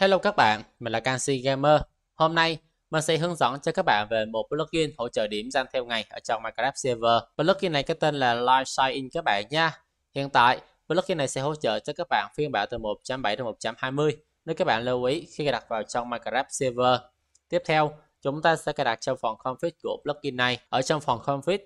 Hello các bạn, mình là Canxi Gamer. Hôm nay mình sẽ hướng dẫn cho các bạn về một plugin hỗ trợ điểm danh theo ngày ở trong Minecraft Server. Plugin này có tên là Lifestyle In các bạn nha. Hiện tại, plugin này sẽ hỗ trợ cho các bạn phiên bản từ 1.7 đến 1.20 nếu các bạn lưu ý khi cài đặt vào trong Minecraft Server. Tiếp theo, chúng ta sẽ cài đặt trong phần config của plugin này. Ở trong phần config,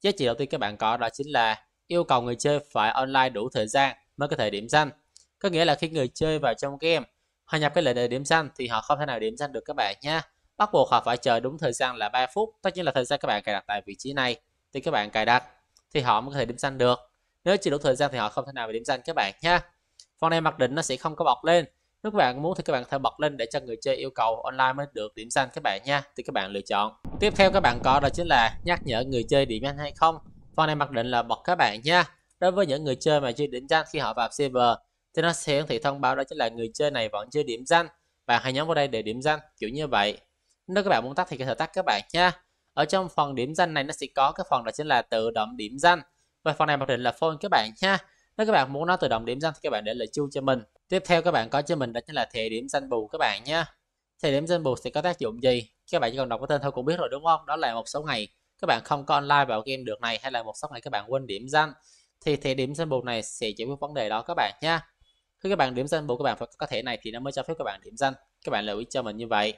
giá trị đầu tiên các bạn có đó chính là yêu cầu người chơi phải online đủ thời gian mới có thể điểm danh. Có nghĩa là khi người chơi vào trong game họ nhập cái lệnh để điểm xanh thì họ không thể nào điểm xanh được các bạn nha bắt buộc họ phải chờ đúng thời gian là 3 phút tất nhiên là thời gian các bạn cài đặt tại vị trí này thì các bạn cài đặt thì họ mới có thể điểm xanh được nếu chưa đủ thời gian thì họ không thể nào điểm xanh các bạn nha phần này mặc định nó sẽ không có bọc lên nếu các bạn muốn thì các bạn thể bật lên để cho người chơi yêu cầu online mới được điểm xanh các bạn nha thì các bạn lựa chọn tiếp theo các bạn có đó chính là nhắc nhở người chơi điểm danh hay không phần này mặc định là bật các bạn nha đối với những người chơi mà chưa điểm danh khi họ vào server thì nó sẽ hiển thị thông báo đó chính là người chơi này vẫn chưa điểm danh và hãy nhấn vào đây để điểm danh kiểu như vậy. Nếu các bạn muốn tắt thì có thể tắt các bạn nha. Ở trong phần điểm danh này nó sẽ có cái phần đó chính là tự động điểm danh. Và phần này mặc định là phone các bạn nha. Nếu các bạn muốn nó tự động điểm danh thì các bạn để lại chu cho mình. Tiếp theo các bạn có cho mình đó chính là thẻ điểm danh bù các bạn nha. Thẻ điểm danh bù sẽ có tác dụng gì? Các bạn chỉ cần đọc cái tên thôi cũng biết rồi đúng không? Đó là một số ngày các bạn không có online vào game được này hay là một số ngày các bạn quên điểm danh thì thẻ điểm danh bù này sẽ giải quyết vấn đề đó các bạn nha khi các bạn điểm danh bộ các bạn phải có thể này thì nó mới cho phép các bạn điểm danh các bạn lưu ý cho mình như vậy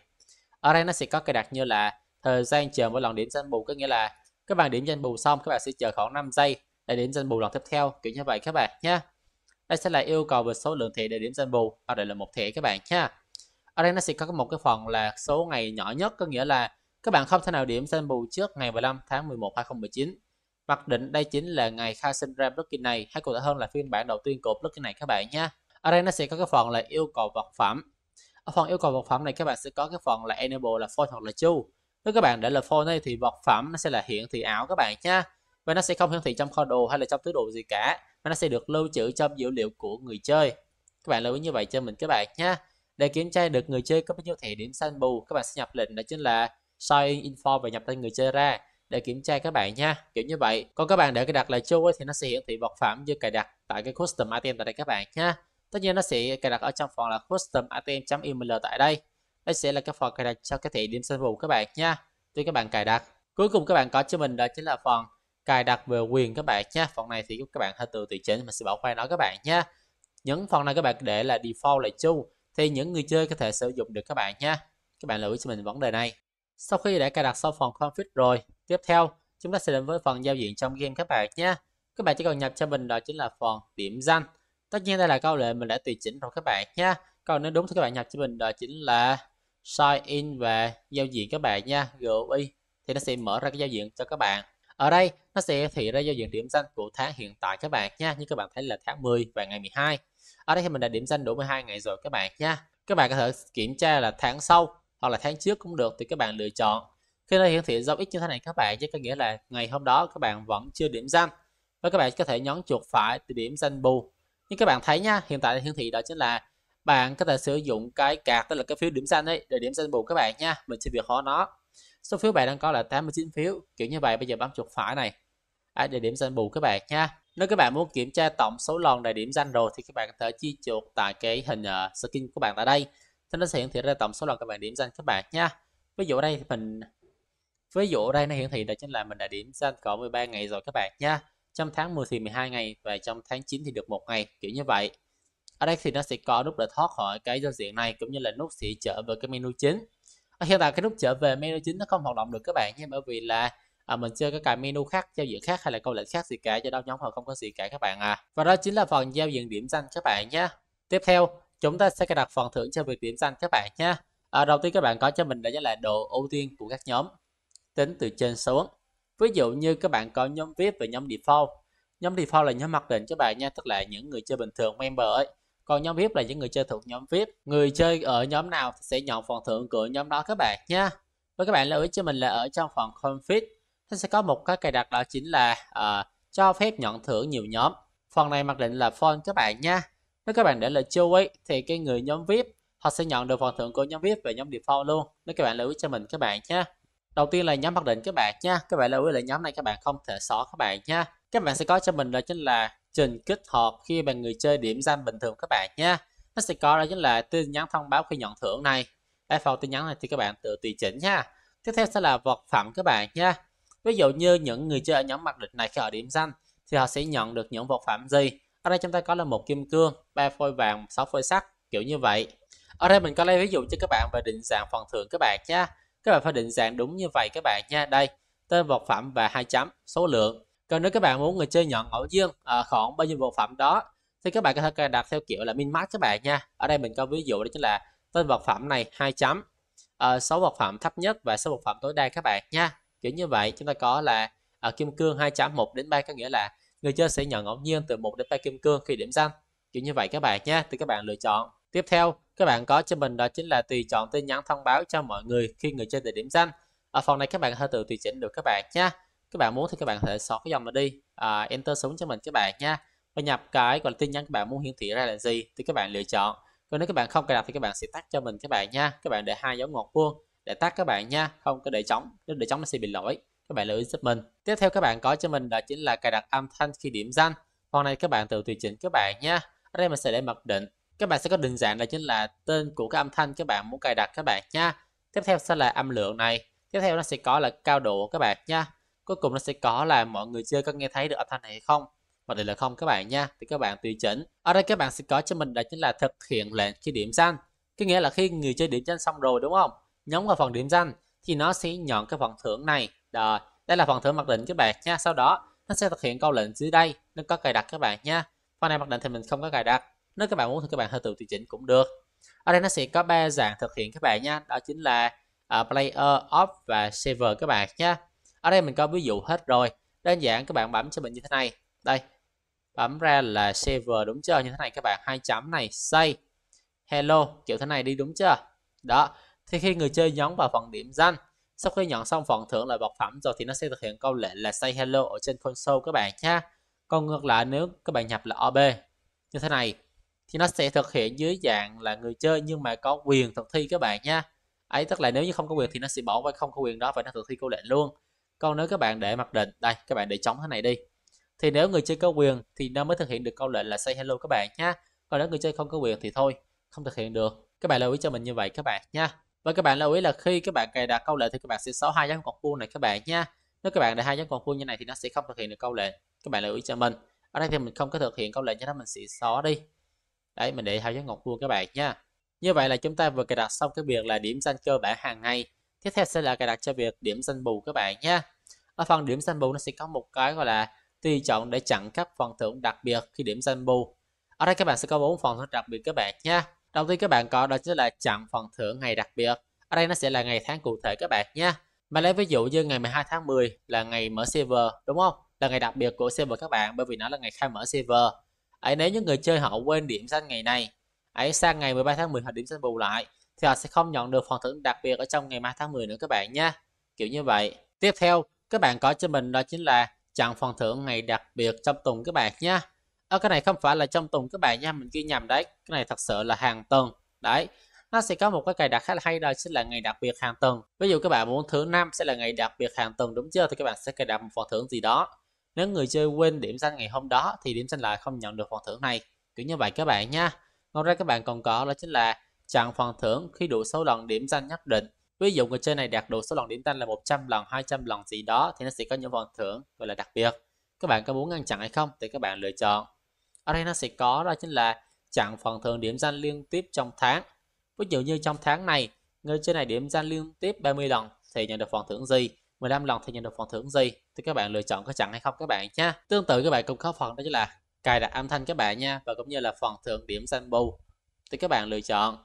ở đây nó sẽ có cài đặt như là thời gian chờ mỗi lần điểm danh bù có nghĩa là các bạn điểm danh bù xong các bạn sẽ chờ khoảng 5 giây để điểm danh bù lần tiếp theo kiểu như vậy các bạn nhé đây sẽ là yêu cầu về số lượng thẻ để điểm danh bù ở đây là một thẻ các bạn nhé ở đây nó sẽ có một cái phần là số ngày nhỏ nhất có nghĩa là các bạn không thể nào điểm danh bù trước ngày 15 tháng 11 2019 mặc định đây chính là ngày khai sinh ra plugin này hay cụ thể hơn là phiên bản đầu tiên của plugin này các bạn nhé ở đây nó sẽ có cái phần là yêu cầu vật phẩm ở phần yêu cầu vật phẩm này các bạn sẽ có cái phần là enable là phone hoặc là true nếu các bạn để là phone đây thì vật phẩm nó sẽ là hiển thị ảo các bạn nha và nó sẽ không hiển thị trong kho đồ hay là trong túi đồ gì cả mà nó sẽ được lưu trữ trong dữ liệu của người chơi các bạn lưu ý như vậy cho mình các bạn nha để kiểm tra được người chơi có bao nhiêu thẻ điểm xanh bù các bạn sẽ nhập lệnh đó chính là sign info và nhập tên người chơi ra để kiểm tra các bạn nha kiểu như vậy còn các bạn để cái đặt là chu thì nó sẽ hiển thị vật phẩm chưa cài đặt tại cái custom item tại đây các bạn nha tất nhiên nó sẽ cài đặt ở trong phần là custom atm.iml tại đây đây sẽ là cái phần cài đặt cho cái thẻ điểm sân vụ các bạn nha cho các bạn cài đặt cuối cùng các bạn có cho mình đó chính là phần cài đặt về quyền các bạn nha phần này thì các bạn hãy tự tùy chỉnh mình sẽ bỏ qua nó các bạn nha những phần này các bạn để là default là chu thì những người chơi có thể sử dụng được các bạn nha các bạn lưu ý cho mình vấn đề này sau khi đã cài đặt xong phần config rồi tiếp theo chúng ta sẽ đến với phần giao diện trong game các bạn nha các bạn chỉ cần nhập cho mình đó chính là phần điểm danh tất nhiên đây là câu lệnh mình đã tùy chỉnh rồi các bạn nha câu nếu đúng thì các bạn nhập cho mình đó chính là sign in về giao diện các bạn nha GUI thì nó sẽ mở ra cái giao diện cho các bạn ở đây nó sẽ thị ra giao diện điểm danh của tháng hiện tại các bạn nha như các bạn thấy là tháng 10 và ngày 12 ở đây thì mình đã điểm danh đủ 12 ngày rồi các bạn nha các bạn có thể kiểm tra là tháng sau hoặc là tháng trước cũng được thì các bạn lựa chọn khi nó hiển thị dấu x như thế này các bạn chứ có nghĩa là ngày hôm đó các bạn vẫn chưa điểm danh và các bạn có thể nhấn chuột phải thì điểm danh bù như các bạn thấy nha hiện tại hiển thị đó chính là bạn có thể sử dụng cái cạc tức là cái phiếu điểm xanh ấy để điểm danh bù các bạn nha mình sẽ việc khó nó số phiếu bạn đang có là 89 phiếu kiểu như vậy bây giờ bấm chuột phải này à, để điểm danh bù các bạn nha nếu các bạn muốn kiểm tra tổng số lần đầy điểm danh rồi thì các bạn có thể chi chuột tại cái hình uh, skin của bạn tại đây thì nó sẽ hiển thị ra tổng số lần các bạn điểm danh các bạn nha ví dụ ở đây thì mình ví dụ ở đây nó hiển thị đó chính là mình đã điểm danh có 13 ngày rồi các bạn nha trong tháng 10 thì 12 ngày và trong tháng 9 thì được một ngày kiểu như vậy ở đây thì nó sẽ có nút để thoát khỏi cái giao diện này cũng như là nút sẽ trở về cái menu chính ở hiện tại cái nút trở về menu chính nó không hoạt động được các bạn nhé bởi vì là à, mình chơi các cái menu khác giao diện khác hay là câu lệnh khác gì cả cho đó nhóm họ không có gì cả các bạn à và đó chính là phần giao diện điểm danh các bạn nhé tiếp theo chúng ta sẽ cài đặt phần thưởng cho việc điểm danh các bạn nhé à, đầu tiên các bạn có cho mình đánh giá là độ ưu tiên của các nhóm tính từ trên xuống ví dụ như các bạn có nhóm vip và nhóm default nhóm default là nhóm mặc định cho bạn nha tức là những người chơi bình thường member ấy còn nhóm vip là những người chơi thuộc nhóm vip người chơi ở nhóm nào sẽ nhận phần thưởng của nhóm đó các bạn nha với các bạn lưu ý cho mình là ở trong phần config nó sẽ có một cái cài đặt đó chính là uh, cho phép nhận thưởng nhiều nhóm phần này mặc định là phone các bạn nha nếu các bạn để là chưa ấy thì cái người nhóm vip họ sẽ nhận được phần thưởng của nhóm vip và nhóm default luôn nếu các bạn lưu ý cho mình các bạn nhé đầu tiên là nhóm mặc định các bạn nha các bạn lưu ý là nhóm này các bạn không thể xóa các bạn nha các bạn sẽ có cho mình đó chính là trình kích hợp khi mà người chơi điểm danh bình thường các bạn nha nó sẽ có đó chính là tin nhắn thông báo khi nhận thưởng này để phần tin nhắn này thì các bạn tự tùy chỉnh nha tiếp theo sẽ là vật phẩm các bạn nha ví dụ như những người chơi ở nhóm mặc định này khi họ điểm danh thì họ sẽ nhận được những vật phẩm gì ở đây chúng ta có là một kim cương ba phôi vàng sáu phôi sắt kiểu như vậy ở đây mình có lấy ví dụ cho các bạn về định dạng phần thưởng các bạn nha các bạn phải định dạng đúng như vậy các bạn nha. Đây, tên vật phẩm và hai chấm số lượng. Còn nếu các bạn muốn người chơi nhận ngẫu nhiên à, khoảng bao nhiêu vật phẩm đó thì các bạn có thể cài đặt theo kiểu là min max các bạn nha. Ở đây mình có ví dụ đó chính là tên vật phẩm này hai chấm à, số vật phẩm thấp nhất và số vật phẩm tối đa các bạn nha. Kiểu như vậy chúng ta có là à, kim cương hai chấm một đến ba có nghĩa là người chơi sẽ nhận ngẫu nhiên từ một đến ba kim cương khi điểm danh. Kiểu như vậy các bạn nha. Thì các bạn lựa chọn Tiếp theo, các bạn có cho mình đó chính là tùy chọn tin nhắn thông báo cho mọi người khi người chơi địa điểm danh. Ở phần này các bạn hơi tự tùy chỉnh được các bạn nhé. Các bạn muốn thì các bạn có thể xóa cái dòng này đi, à, enter xuống cho mình các bạn nhé. Và nhập cái gọi là tin nhắn các bạn muốn hiển thị ra là gì thì các bạn lựa chọn. Còn nếu các bạn không cài đặt thì các bạn sẽ tắt cho mình các bạn nha. Các bạn để hai dấu ngoặc vuông để tắt các bạn nha, không có để trống, nếu để trống nó sẽ bị lỗi. Các bạn lưu ý giúp mình. Tiếp theo các bạn có cho mình đó chính là cài đặt âm thanh khi điểm danh. Phần này các bạn tự tùy chỉnh các bạn nha. Ở đây mình sẽ để mặc định các bạn sẽ có định dạng là chính là tên của cái âm thanh các bạn muốn cài đặt các bạn nha tiếp theo sẽ là âm lượng này tiếp theo nó sẽ có là cao độ các bạn nha cuối cùng nó sẽ có là mọi người chơi có nghe thấy được âm thanh này hay không hoặc là không các bạn nha thì các bạn tùy chỉnh ở đây các bạn sẽ có cho mình đó chính là thực hiện lệnh khi điểm danh có nghĩa là khi người chơi điểm danh xong rồi đúng không nhấn vào phần điểm danh thì nó sẽ nhận cái phần thưởng này rồi đây là phần thưởng mặc định các bạn nha sau đó nó sẽ thực hiện câu lệnh dưới đây nó có cài đặt các bạn nha phần này mặc định thì mình không có cài đặt nếu các bạn muốn thì các bạn hơi tự tùy chỉnh cũng được ở đây nó sẽ có ba dạng thực hiện các bạn nha đó chính là uh, player off và server các bạn nhé ở đây mình có ví dụ hết rồi đơn giản các bạn bấm cho mình như thế này đây bấm ra là server đúng chưa như thế này các bạn hai chấm này say hello kiểu thế này đi đúng chưa đó thì khi người chơi nhấn vào phần điểm danh sau khi nhận xong phần thưởng là vật phẩm rồi thì nó sẽ thực hiện câu lệnh là say hello ở trên console các bạn nha còn ngược lại nếu các bạn nhập là ob như thế này thì nó sẽ thực hiện dưới dạng là người chơi nhưng mà có quyền thực thi các bạn nha ấy tức là nếu như không có quyền thì nó sẽ bỏ qua không có quyền đó và nó thực thi câu lệnh luôn còn nếu các bạn để mặc định đây các bạn để chống thế này đi thì nếu người chơi có quyền thì nó mới thực hiện được câu lệnh là say hello các bạn nha còn nếu người chơi không có quyền thì thôi không thực hiện được các bạn lưu ý cho mình như vậy các bạn nha và các bạn lưu ý là khi các bạn cài đặt câu lệnh thì các bạn sẽ xóa hai dấu còn vuông này các bạn nha nếu các bạn để hai dấu còn vuông như này thì nó sẽ không thực hiện được câu lệnh các bạn lưu ý cho mình ở đây thì mình không có thực hiện câu lệnh cho nên mình sẽ xóa đi đấy mình để thảo giáo ngọc luôn các bạn nha như vậy là chúng ta vừa cài đặt xong cái việc là điểm danh cơ bản hàng ngày tiếp theo sẽ là cài đặt cho việc điểm danh bù các bạn nha ở phần điểm danh bù nó sẽ có một cái gọi là tùy chọn để chặn các phần thưởng đặc biệt khi điểm danh bù ở đây các bạn sẽ có bốn phần thưởng đặc biệt các bạn nha đầu tiên các bạn có đó chính là chặn phần thưởng ngày đặc biệt ở đây nó sẽ là ngày tháng cụ thể các bạn nha mà lấy ví dụ như ngày 12 tháng 10 là ngày mở server đúng không là ngày đặc biệt của server các bạn bởi vì nó là ngày khai mở server ấy nếu những người chơi họ quên điểm xanh ngày này ấy sang ngày 13 tháng 10 họ điểm xanh bù lại thì họ sẽ không nhận được phần thưởng đặc biệt ở trong ngày mai tháng 10 nữa các bạn nha kiểu như vậy tiếp theo các bạn có cho mình đó chính là chặn phần thưởng ngày đặc biệt trong tuần các bạn nha ở cái này không phải là trong tuần các bạn nha mình ghi nhầm đấy cái này thật sự là hàng tuần đấy nó sẽ có một cái cài đặt khá là hay đó chính là ngày đặc biệt hàng tuần ví dụ các bạn muốn thứ năm sẽ là ngày đặc biệt hàng tuần đúng chưa thì các bạn sẽ cài đặt một phần thưởng gì đó nếu người chơi quên điểm danh ngày hôm đó thì điểm danh lại không nhận được phần thưởng này. Kiểu như vậy các bạn nha. Ngoài ra các bạn còn có đó chính là chặn phần thưởng khi đủ số lần điểm danh nhất định. Ví dụ người chơi này đạt đủ số lần điểm danh là 100 lần, 200 lần gì đó thì nó sẽ có những phần thưởng gọi là đặc biệt. Các bạn có muốn ngăn chặn hay không thì các bạn lựa chọn. Ở đây nó sẽ có đó chính là chặn phần thưởng điểm danh liên tiếp trong tháng. Ví dụ như trong tháng này, người chơi này điểm danh liên tiếp 30 lần thì nhận được phần thưởng gì? 15 lần thì nhận được phần thưởng gì thì các bạn lựa chọn có chặn hay không các bạn nhé tương tự các bạn cũng có phần đó chính là cài đặt âm thanh các bạn nha và cũng như là phần thưởng điểm danh bù thì các bạn lựa chọn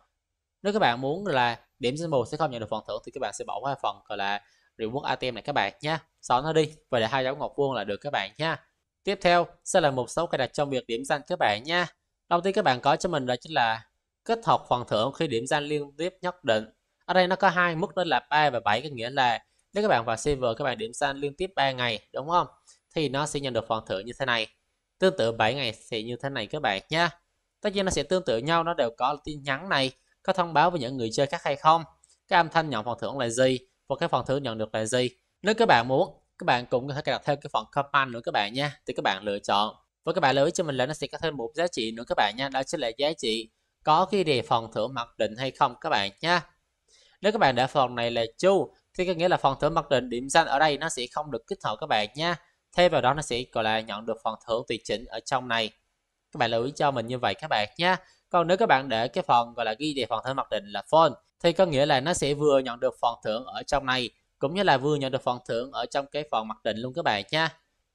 nếu các bạn muốn là điểm danh bù sẽ không nhận được phần thưởng thì các bạn sẽ bỏ qua phần gọi là reward item này các bạn nhé xóa nó đi và để hai dấu ngọc vuông là được các bạn nha tiếp theo sẽ là một số cài đặt trong việc điểm danh các bạn nha đầu tiên các bạn có cho mình đó chính là kết hợp phần thưởng khi điểm danh liên tiếp nhất định ở đây nó có hai mức đó là 3 và 7 có nghĩa là nếu các bạn vào server các bạn điểm xanh liên tiếp 3 ngày đúng không thì nó sẽ nhận được phần thưởng như thế này tương tự 7 ngày sẽ như thế này các bạn nha tất nhiên nó sẽ tương tự nhau nó đều có tin nhắn này có thông báo với những người chơi khác hay không cái âm thanh nhận phần thưởng là gì và cái phần thưởng nhận được là gì nếu các bạn muốn các bạn cũng có thể cài đặt thêm cái phần command nữa các bạn nha thì các bạn lựa chọn và các bạn lưu ý cho mình là nó sẽ có thêm một giá trị nữa các bạn nha đó chính là giá trị có ghi đề phần thưởng mặc định hay không các bạn nha nếu các bạn đã phần này là chu thì có nghĩa là phần thưởng mặc định điểm danh ở đây nó sẽ không được kích hoạt các bạn nha thay vào đó nó sẽ gọi là nhận được phần thưởng tùy chỉnh ở trong này các bạn lưu ý cho mình như vậy các bạn nha còn nếu các bạn để cái phần gọi là ghi đề phần thưởng mặc định là phone thì có nghĩa là nó sẽ vừa nhận được phần thưởng ở trong này cũng như là vừa nhận được phần thưởng ở trong cái phần mặc định luôn các bạn nha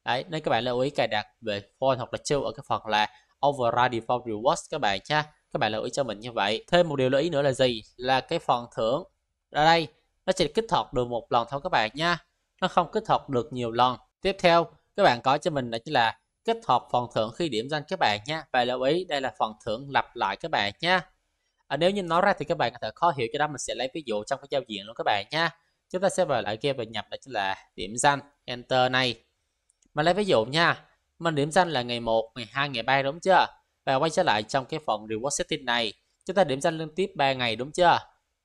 đấy nên các bạn lưu ý cài đặt về phone hoặc là chill ở cái phần là override default rewards các bạn nha các bạn lưu ý cho mình như vậy thêm một điều lưu ý nữa là gì là cái phần thưởng ở đây nó chỉ kích hoạt được một lần thôi các bạn nha nó không kích hoạt được nhiều lần tiếp theo các bạn có cho mình đó chính là kích hoạt phần thưởng khi điểm danh các bạn nha và lưu ý đây là phần thưởng lặp lại các bạn nha à, nếu như nói ra thì các bạn có thể khó hiểu cho đó mình sẽ lấy ví dụ trong cái giao diện luôn các bạn nha chúng ta sẽ vào lại kia và nhập đó chính là điểm danh enter này mình lấy ví dụ nha mình điểm danh là ngày 1, ngày 2, ngày 3 đúng chưa và quay trở lại trong cái phần reward setting này chúng ta điểm danh liên tiếp 3 ngày đúng chưa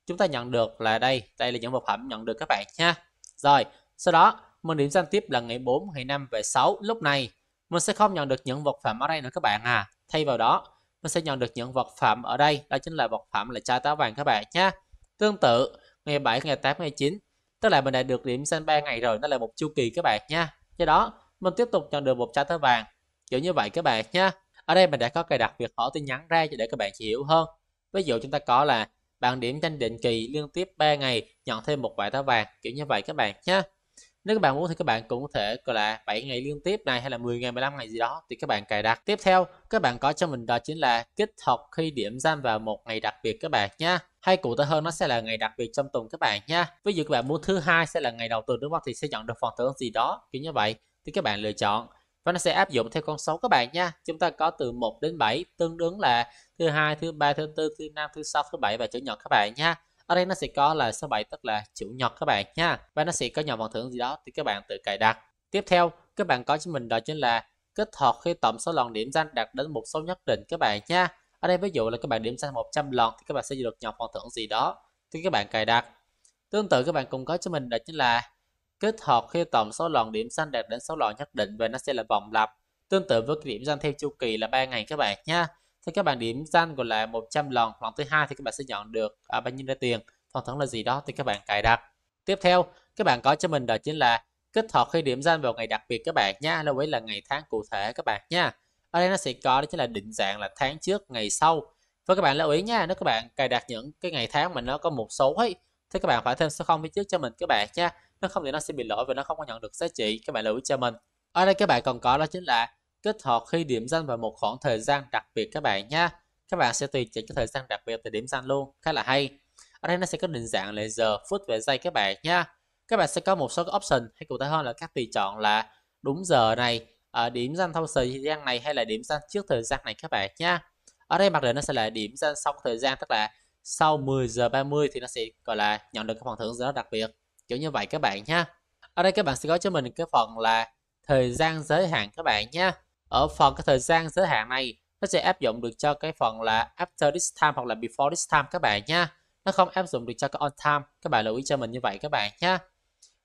chúng ta nhận được là đây đây là những vật phẩm nhận được các bạn nha rồi sau đó mình điểm danh tiếp là ngày 4 ngày 5 về 6 lúc này mình sẽ không nhận được những vật phẩm ở đây nữa các bạn à thay vào đó mình sẽ nhận được những vật phẩm ở đây đó chính là vật phẩm là chai táo vàng các bạn nhé tương tự ngày 7 ngày 8 ngày 9 tức là mình đã được điểm xanh 3 ngày rồi nó là một chu kỳ các bạn nha do đó mình tiếp tục nhận được một chai táo vàng kiểu như vậy các bạn nhé ở đây mình đã có cài đặt việc hỏi tin nhắn ra để các bạn hiểu hơn ví dụ chúng ta có là bạn điểm danh định kỳ liên tiếp 3 ngày nhận thêm một vài đá vàng kiểu như vậy các bạn nhé nếu các bạn muốn thì các bạn cũng có thể gọi là 7 ngày liên tiếp này hay là 10 ngày 15 ngày gì đó thì các bạn cài đặt tiếp theo các bạn có cho mình đó chính là kích học khi điểm danh vào một ngày đặc biệt các bạn nhé hay cụ thể hơn nó sẽ là ngày đặc biệt trong tuần các bạn nhé ví dụ các bạn muốn thứ hai sẽ là ngày đầu tuần đúng không thì sẽ nhận được phần thưởng gì đó kiểu như vậy thì các bạn lựa chọn và nó sẽ áp dụng theo con số các bạn nha chúng ta có từ 1 đến 7 tương đương là thứ hai thứ ba thứ tư thứ năm thứ sáu thứ bảy và chủ nhật các bạn nha ở đây nó sẽ có là số 7 tức là chủ nhật các bạn nha và nó sẽ có nhận phần thưởng gì đó thì các bạn tự cài đặt tiếp theo các bạn có cho mình đó chính là kết hợp khi tổng số lần điểm danh đạt đến một số nhất định các bạn nha ở đây ví dụ là các bạn điểm danh 100 lần thì các bạn sẽ được nhận phần thưởng gì đó thì các bạn cài đặt tương tự các bạn cũng có cho mình đó chính là Kết hợp khi tổng số lần điểm xanh đạt đến số lần nhất định và nó sẽ là vòng lặp. Tương tự với điểm danh theo chu kỳ là 3 ngày các bạn nha. Thì các bạn điểm danh gọi là 100 lần, lần thứ hai thì các bạn sẽ nhận được à, bao nhiêu ra tiền, phần thưởng là gì đó thì các bạn cài đặt. Tiếp theo, các bạn có cho mình đó chính là kết hợp khi điểm danh vào ngày đặc biệt các bạn nha, lưu ý là ngày tháng cụ thể các bạn nha. Ở đây nó sẽ có đó chính là định dạng là tháng trước, ngày sau. Và các bạn lưu ý nha, nếu các bạn cài đặt những cái ngày tháng mà nó có một số ấy thì các bạn phải thêm số không phía trước cho mình các bạn nha nó không thì nó sẽ bị lỗi và nó không có nhận được giá trị các bạn lưu ý cho mình ở đây các bạn còn có đó chính là kết hợp khi điểm danh vào một khoảng thời gian đặc biệt các bạn nhé các bạn sẽ tùy chỉnh cái thời gian đặc biệt từ điểm danh luôn khá là hay ở đây nó sẽ có định dạng là giờ phút và giây các bạn nhé các bạn sẽ có một số option hay cụ thể hơn là các tùy chọn là đúng giờ này ở ờ, điểm danh sau thời gian này hay là điểm danh trước thời gian này các bạn nhé ở đây mặc định nó sẽ là điểm danh sau thời gian tức là sau 10 giờ 30 thì nó sẽ gọi là nhận được cái phần thưởng rất đặc biệt kiểu như vậy các bạn nhé. ở đây các bạn sẽ có cho mình cái phần là thời gian giới hạn các bạn nhé ở phần cái thời gian giới hạn này nó sẽ áp dụng được cho cái phần là after this time hoặc là before this time các bạn nhé nó không áp dụng được cho cái on time các bạn lưu ý cho mình như vậy các bạn nhé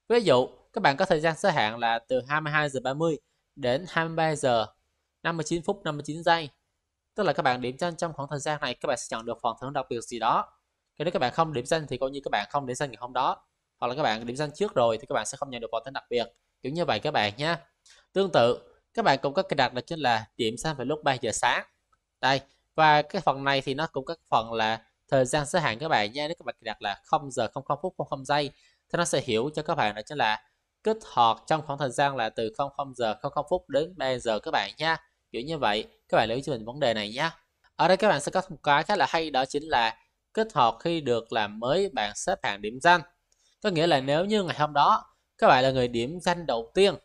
ví dụ các bạn có thời gian giới hạn là từ 22 giờ 30 đến 23 giờ 59 phút 59 giây tức là các bạn điểm danh trong khoảng thời gian này các bạn sẽ nhận được phần thưởng đặc biệt gì đó còn nếu các bạn không điểm danh thì coi như các bạn không điểm danh ngày hôm đó hoặc là các bạn điểm danh trước rồi thì các bạn sẽ không nhận được bọt tính đặc biệt kiểu như vậy các bạn nhé tương tự các bạn cũng có cái đặt là chính là điểm danh vào lúc 3 giờ sáng đây và cái phần này thì nó cũng có phần là thời gian giới hạn các bạn nhé. nếu các bạn đặt là 0 giờ 00 phút 00 giây thì nó sẽ hiểu cho các bạn là chính là kết hợp trong khoảng thời gian là từ 00 giờ 00 phút đến 3 giờ các bạn nha kiểu như vậy các bạn lưu ý cho mình vấn đề này nhé ở đây các bạn sẽ có một cái khá là hay đó chính là kết hợp khi được làm mới bảng xếp hạng điểm danh có nghĩa là nếu như ngày hôm đó các bạn là người điểm danh đầu tiên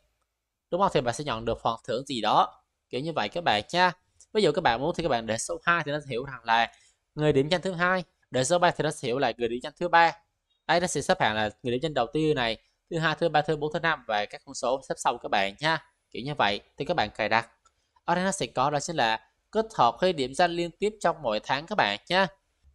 đúng không thì bạn sẽ nhận được phần thưởng gì đó kiểu như vậy các bạn nha ví dụ các bạn muốn thì các bạn để số 2 thì nó hiểu rằng là người điểm danh thứ hai để số 3 thì nó sẽ hiểu là người điểm danh thứ ba đây nó sẽ xếp hạng là người điểm danh đầu tiên này thứ hai thứ ba thứ bốn thứ năm và các con số xếp sau các bạn nha kiểu như vậy thì các bạn cài đặt ở đây nó sẽ có đó chính là kết hợp khi điểm danh liên tiếp trong mỗi tháng các bạn nha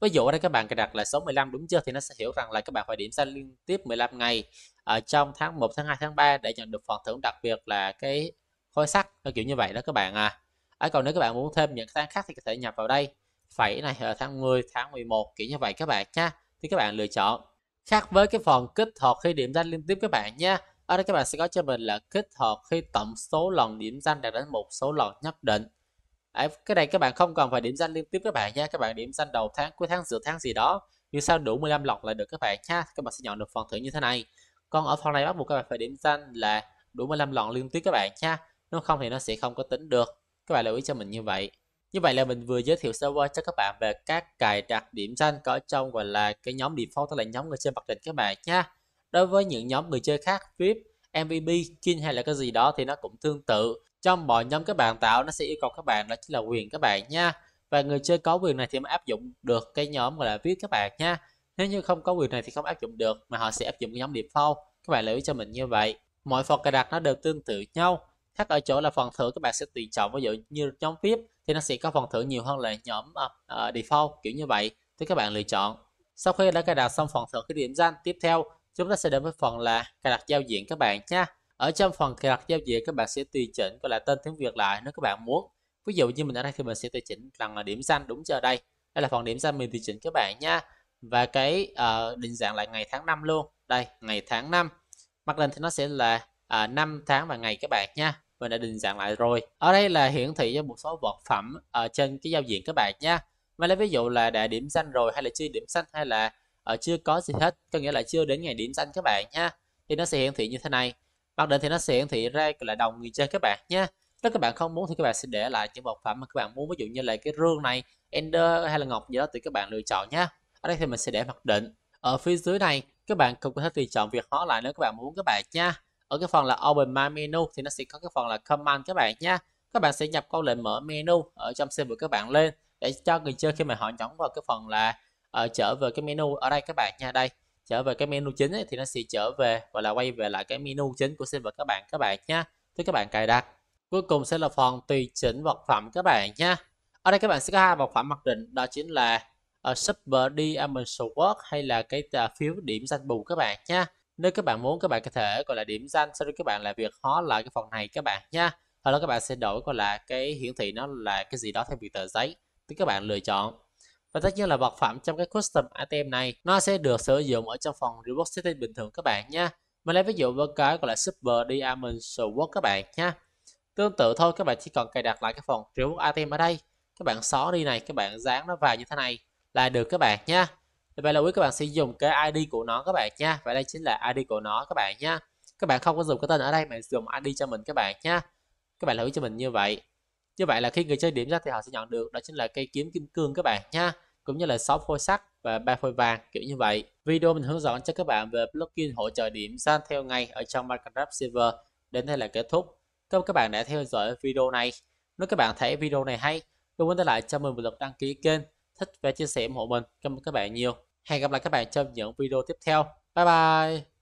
ví dụ ở đây các bạn cài đặt là số 15 đúng chưa thì nó sẽ hiểu rằng là các bạn phải điểm danh liên tiếp 15 ngày ở trong tháng 1 tháng 2 tháng 3 để nhận được phần thưởng đặc biệt là cái khối sắt kiểu như vậy đó các bạn à. à còn nếu các bạn muốn thêm những tháng khác thì có thể nhập vào đây phẩy này ở ờ, tháng 10 tháng 11 kiểu như vậy các bạn nha thì các bạn lựa chọn khác với cái phần kết hợp khi điểm danh liên tiếp các bạn nha ở đây các bạn sẽ có cho mình là kết hợp khi tổng số lần điểm danh đạt đến một số lần nhất định cái này các bạn không cần phải điểm danh liên tiếp các bạn nha các bạn điểm danh đầu tháng cuối tháng giữa tháng gì đó như sau đủ 15 lọc là được các bạn nha các bạn sẽ nhận được phần thưởng như thế này còn ở phần này bắt buộc các bạn phải điểm danh là đủ 15 lọn liên tiếp các bạn nha nếu không thì nó sẽ không có tính được các bạn lưu ý cho mình như vậy như vậy là mình vừa giới thiệu sơ qua cho các bạn về các cài đặt điểm danh có trong gọi là cái nhóm default tức là nhóm người chơi mặc định các bạn nha đối với những nhóm người chơi khác VIP MVP, King hay là cái gì đó thì nó cũng tương tự trong mọi nhóm các bạn tạo nó sẽ yêu cầu các bạn đó chính là quyền các bạn nha và người chơi có quyền này thì mới áp dụng được cái nhóm gọi là viết các bạn nha nếu như không có quyền này thì không áp dụng được mà họ sẽ áp dụng cái nhóm default các bạn lưu ý cho mình như vậy mọi phần cài đặt nó đều tương tự nhau khác ở chỗ là phần thưởng các bạn sẽ tùy chọn ví dụ như nhóm vip thì nó sẽ có phần thưởng nhiều hơn là nhóm uh, default kiểu như vậy thì các bạn lựa chọn sau khi đã cài đặt xong phần thưởng cái điểm danh tiếp theo chúng ta sẽ đến với phần là cài đặt giao diện các bạn nha ở trong phần đặt giao diện các bạn sẽ tùy chỉnh gọi là tên tiếng Việt lại nếu các bạn muốn ví dụ như mình ở đây thì mình sẽ tùy chỉnh rằng là điểm xanh đúng chưa đây đây là phần điểm xanh mình tùy chỉnh các bạn nha và cái uh, định dạng lại ngày tháng năm luôn đây ngày tháng năm mặc lên thì nó sẽ là uh, năm tháng và ngày các bạn nha mình đã định dạng lại rồi ở đây là hiển thị cho một số vật phẩm ở uh, trên cái giao diện các bạn nha mà lấy ví dụ là đã điểm xanh rồi hay là chưa điểm xanh hay là uh, chưa có gì hết có nghĩa là chưa đến ngày điểm xanh các bạn nha thì nó sẽ hiển thị như thế này mặc định thì nó sẽ hiển thị ra là đồng người chơi các bạn nhé nếu các bạn không muốn thì các bạn sẽ để lại những vật phẩm mà các bạn muốn ví dụ như là cái rương này ender hay là ngọc gì đó thì các bạn lựa chọn nhé ở đây thì mình sẽ để mặc định ở phía dưới này các bạn cũng có thể tùy chọn việc hóa lại nếu các bạn muốn các bạn nha ở cái phần là open my menu thì nó sẽ có cái phần là command các bạn nha các bạn sẽ nhập câu lệnh mở menu ở trong xe của các bạn lên để cho người chơi khi mà họ nhấn vào cái phần là uh, trở về cái menu ở đây các bạn nha đây trở về cái menu chính ấy, thì nó sẽ trở về và là quay về lại cái menu chính của server các bạn các bạn nhé giúp các bạn cài đặt cuối cùng sẽ là phần tùy chỉnh vật phẩm các bạn nhé ở đây các bạn sẽ có hai vật phẩm mặc định đó chính là uh, Super Diamond Sword hay là cái uh, phiếu điểm danh bù các bạn nhé nếu các bạn muốn các bạn có thể gọi là điểm danh sau đó các bạn là việc hóa lại cái phần này các bạn nhé hoặc là các bạn sẽ đổi gọi là cái hiển thị nó là cái gì đó thay vì tờ giấy thì các bạn lựa chọn và tất nhiên là vật phẩm trong cái custom item này nó sẽ được sử dụng ở trong phần reward setting bình thường các bạn nha. Mình lấy ví dụ với cái gọi là Super Diamond Sword các bạn nha. Tương tự thôi các bạn chỉ cần cài đặt lại cái phần reward item ở đây. Các bạn xóa đi này, các bạn dán nó vào như thế này là được các bạn nha. Vậy là quý các bạn sẽ dùng cái ID của nó các bạn nha. và đây chính là ID của nó các bạn nha. Các bạn không có dùng cái tên ở đây mà dùng ID cho mình các bạn nha. Các bạn lưu ý cho mình như vậy như vậy là khi người chơi điểm ra thì họ sẽ nhận được đó chính là cây kiếm kim cương các bạn nha cũng như là 6 phôi sắt và 3 phôi vàng kiểu như vậy video mình hướng dẫn cho các bạn về plugin hỗ trợ điểm san theo ngày ở trong Minecraft server đến đây là kết thúc cảm ơn các bạn đã theo dõi video này nếu các bạn thấy video này hay đừng quên để lại cho mình một lượt đăng ký kênh thích và chia sẻ ủng hộ mình cảm ơn các bạn nhiều hẹn gặp lại các bạn trong những video tiếp theo bye bye